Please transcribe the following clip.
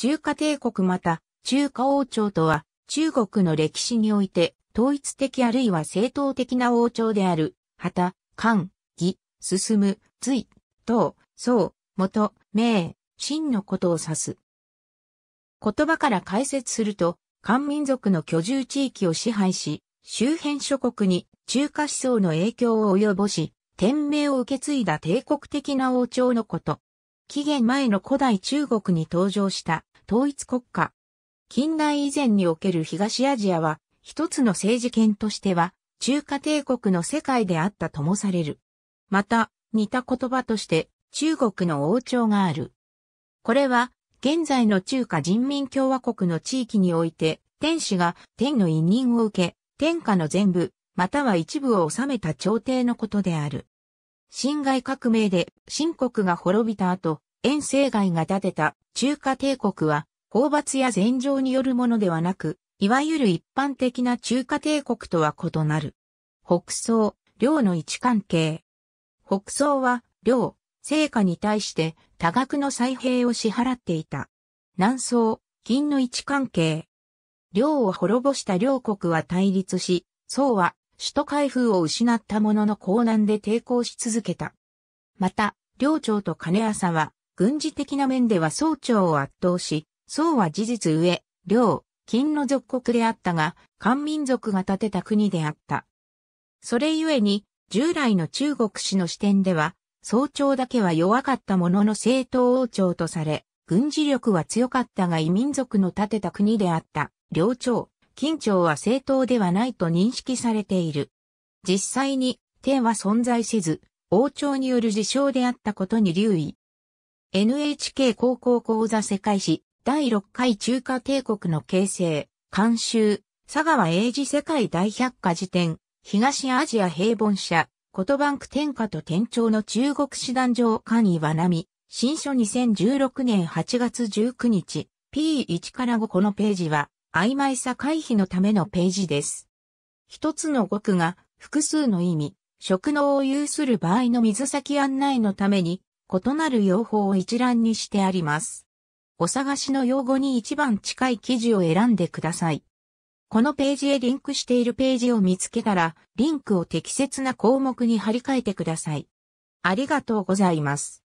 中華帝国また、中華王朝とは、中国の歴史において、統一的あるいは正統的な王朝である、旗、漢、義、進、む、隋、唐、宋、元、明、真のことを指す。言葉から解説すると、漢民族の居住地域を支配し、周辺諸国に中華思想の影響を及ぼし、天命を受け継いだ帝国的な王朝のこと。紀元前の古代中国に登場した統一国家。近代以前における東アジアは、一つの政治圏としては、中華帝国の世界であったともされる。また、似た言葉として、中国の王朝がある。これは、現在の中華人民共和国の地域において、天使が天の委任を受け、天下の全部、または一部を治めた朝廷のことである。辛亥革命で、秦国が滅びた後、遠征外が建てた中華帝国は、法罰や禅譲によるものではなく、いわゆる一般的な中華帝国とは異なる。北宋、領の位置関係。北宋は、領、成果に対して多額の歳兵を支払っていた。南宋、金の位置関係。領を滅ぼした領国は対立し、宋は首都開封を失ったものの江南で抵抗し続けた。また、領長と金浅は軍事的な面では総朝を圧倒し、宋は事実上、領、金の属国であったが、漢民族が建てた国であった。それゆえに、従来の中国史の視点では、総朝だけは弱かったものの政党王朝とされ、軍事力は強かったが異民族の建てた国であった、領朝、金朝は正党ではないと認識されている。実際に、天は存在せず、王朝による事象であったことに留意。NHK 高校講座世界史第6回中華帝国の形成、監修、佐川英治世界大百科辞典、東アジア平凡社、トバンク天下と天朝の中国師団上位は並波、新書2016年8月19日、P1 から5このページは、曖昧さ回避のためのページです。一つの語句が複数の意味、職能を有する場合の水先案内のために異なる用法を一覧にしてあります。お探しの用語に一番近い記事を選んでください。このページへリンクしているページを見つけたら、リンクを適切な項目に貼り替えてください。ありがとうございます。